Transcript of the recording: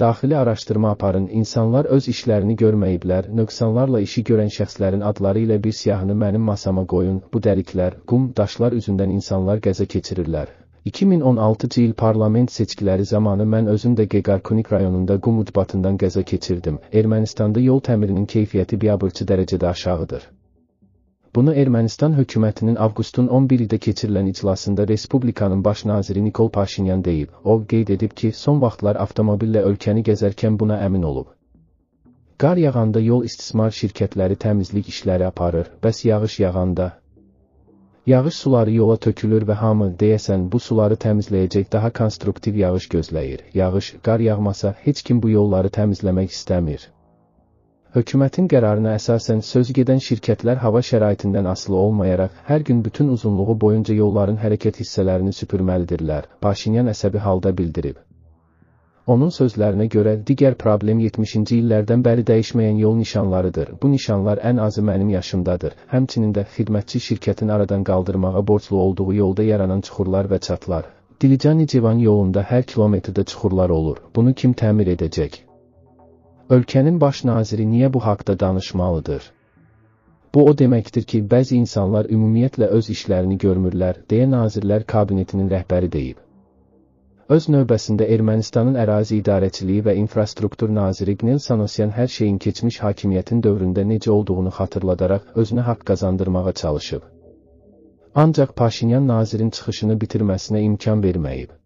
daxili araşdırma aparın. İnsanlar öz işlərini görməyiblər. Nöqsanlarla işi görən şəxslərin adları ilə bir siyahını mənim masama qoyun. Bu dəriklər, qum, daşlar üzündən insanlar qəzə keçirirlər. 2016-cı il parlament seçkiləri zamanı mən özüm də Qeqarkunik rayonunda qum udbatından qəza keçirdim. Ermənistanda yol təmirinin keyfiyyəti biabırçı dərəcədə aşağıdır. Bunu Ermənistan hökumətinin avqustun 11-də keçirilən iclasında Respublikanın baş naziri Nikol Paşinyan deyib. O qeyd edib ki, son vaxtlar avtomobillə ölkəni gəzərkən buna əmin olub. Qar yağanda yol istismar şirkətləri təmizlik işləri aparır, bəs yağış yağanda Yağış suları yola tökülür və hamı deyəsən bu suları təmizləyəcək daha konstruktiv yağış gözləyir. Yağış, qar yağmasa heç kim bu yolları təmizləmək istəmir. Hökumətin qərarına əsasən söz gedən şirkətlər hava şəraitindən asılı olmayaraq hər gün bütün uzunluğu boyunca yolların hərəkət hissələrini süpürməlidirlər, Paşinyan əsəbi halda bildirib. Onun sözlərinə görə digər problem 70-ci illərdən bəri dəyişməyən yol nişanlarıdır. Bu nişanlar ən azı mənim yaşımdadır. Həmçinin də xidmətçi şirkətin aradan qaldırmağa borclu olduğu yolda yaranan çuxurlar və çatlar. Dilicani Civan yolunda hər kilometrdə çuxurlar olur. Bunu kim təmir edəcək? Ölkənin baş naziri niyə bu haqda danışmalıdır? Bu o deməkdir ki, bəzi insanlar ümumiyyətlə öz işlərini görmürlər, deyə Nazirlər Kabinetinin rəhbəri deyib. Öz növbəsində Ermənistanın ərazi idarəçiliyi və infrastruktur naziri Gnel Sanosyan hər şeyin keçmiş hakimiyyətin dövründə necə olduğunu xatırladaraq özünə haqq qazandırmağa çalışıb. Ancaq Paşinyan nazirin çıxışını bitirməsinə imkan verməyib.